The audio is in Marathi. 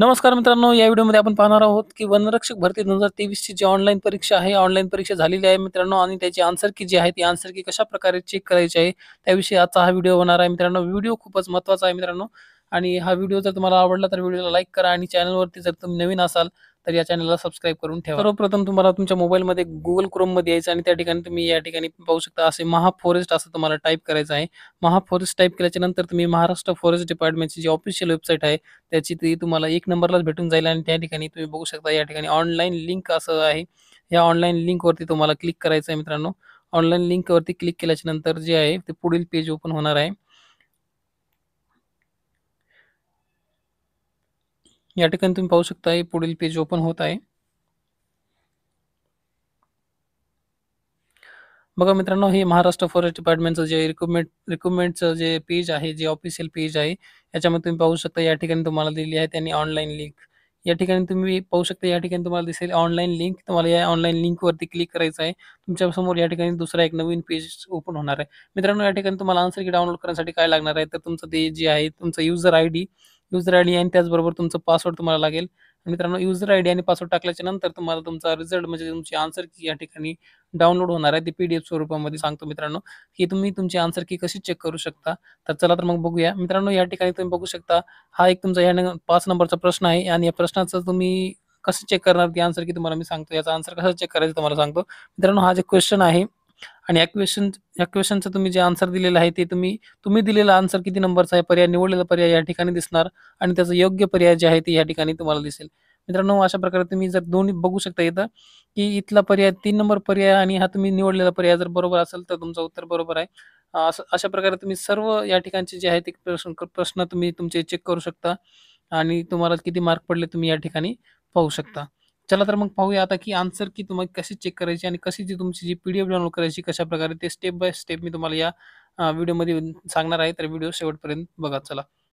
नमस्कार मित्रांनो या व्हिडिओमध्ये आपण पाहणार आहोत की वनरक्षक भरती दोन हजार तेवीसची जी ऑनलाईन परीक्षा आहे ऑनलाईन परीक्षा झालेली आहे मित्रांनो आणि त्याची आन्सर की जी आहे ती आन्सर की कशा प्रकारे चेक करायची आहे त्याविषयी आजचा हा व्हिडिओ होणार आहे मित्रांनो व्हिडिओ खूपच महत्वाचा आहे मित्रांनो आणि हा व्हिडिओ जर तुम्हाला आवडला तर व्हिडिओला लाईक करा आणि चॅनलवरती जर तुम्ही नवीन असाल तर या चॅनलला सबस्क्राईब करून ठेवा सर्वप्रथम तुम्हाला तुमच्या मोबाईलमध्ये गुगल क्रोममध्ये यायचं आणि त्या ठिकाणी तुम्ही या ठिकाणी पाहू शकता असे महाफॉरेस्ट असं तुम्हाला टाईप करायचं आहे महाफॉरेस्ट टाईप केल्याच्या नंतर तुम्ही महाराष्ट्र फॉरेस्ट डिपार्टमेंटची जी ऑफिशियल वेबसाईट आहे त्याची ती तुम्हाला एक नंबरलाच भेटून जाईल आणि त्या ठिकाणी तुम्ही बघू शकता या ठिकाणी ऑनलाईन लिंक असं आहे या ऑनलाईन लिंकवरती तुम्हाला क्लिक करायचं आहे मित्रांनो ऑनलाईन लिंकवरती क्लिक केल्याच्या नंतर जे आहे ते पुढील पेज ओपन होणार आहे या ठिकाणी तुम्ही पाहू शकता पुढील पेज ओपन होत आहे बघा मित्रांनो हे महाराष्ट्र फॉरेस्ट डिपार्टमेंटचं जे रिक्रुटमेंट रिक्रुटमेंटचं जे पेज आहे जे ऑफिशियल पेज आहे याच्यामध्ये तुम्ही पाहू शकता या ठिकाणी तुम्हाला दिली आहे त्यांनी ऑनलाईन लिंक या ठिकाणी तुम्ही पाहू शकता या ठिकाणी तुम्हाला दिसेल ऑनलाईन लिंक तुम्हाला या ऑनलाईन वरती क्लिक करायचं आहे तुमच्या समोर या ठिकाणी दुसरा एक नवीन पेज ओपन होणार आहे मित्रांनो या ठिकाणी तुम्हाला आन्सर की डाउनलोड करण्यासाठी काय लागणार आहे तर तुमचं ते जे आहे तुमचं user I user I D आणि त्याचबरोबर तुमचं पासवर्ड तुम्हाला लागेल मित्रांनो युजर आय डी आणि पासवर्ड टाकल्याच्या नंतर तुम्हाला तुमचा रिझल्ट म्हणजे तुमची आन्सर की या ठिकाणी डाउनलोड होणार आहे ते पीडीएफ स्वरूपामध्ये सांगतो मित्रांनो की तुम्ही तुमची आन्सर की कशी चेक करू शकता तर चला तर मग बघूया मित्रांनो या ठिकाणी तुम्ही बघू शकता हा एक तुमचा या पाच नंबरचा प्रश्न आहे आणि या प्रश्नाचं तुम्ही कसं चेक करणार की आन्सर की तुम्हाला मी सांगतो याचा आन्सर कसा चेक करायचं तुम्हाला सांगतो मित्रांनो हा जे क्वेश्चन आहे आणि या क्वेश्चन या क्वेश्चनचं तुम्ही जे आन्सर दिलेलं आहे ते तुम्ही तुम्ही दिलेला आन्सर किती नंबरचा आहे पर्याय निवडलेला पर्याय या ठिकाणी दिसणार आणि त्याचा योग्य पर्याय जे आहे ते या ठिकाणी तुम्हाला दिसेल मित्रांनो अशा प्रकारे तुम्ही जर दोन्ही बघू शकता इथं की इथला पर्याय तीन नंबर पर्याय आणि हा तुम्ही निवडलेला पर्याय जर बरोबर असेल तर तुमचं उत्तर बरोबर आहे अशा प्रकारे तुम्ही सर्व या ठिकाणचे जे आहे ते प्रश्न प्रश्न तुम्ही तुमचे चेक करू शकता आणि तुम्हाला किती मार्क पडले तुम्ही या ठिकाणी पाहू शकता चला तर मग पाहूया आता की आन्सर की तुम्हाला कशी चेक करायची आणि कशी जी तुमची जी पी डी एफ डाउनलोड करायची कशा प्रकारे ते स्टेप बाय स्टेप मी तुम्हाला या व्हिडिओमध्ये सांगणार आहे तर व्हिडिओ शेवटपर्यंत बघा चला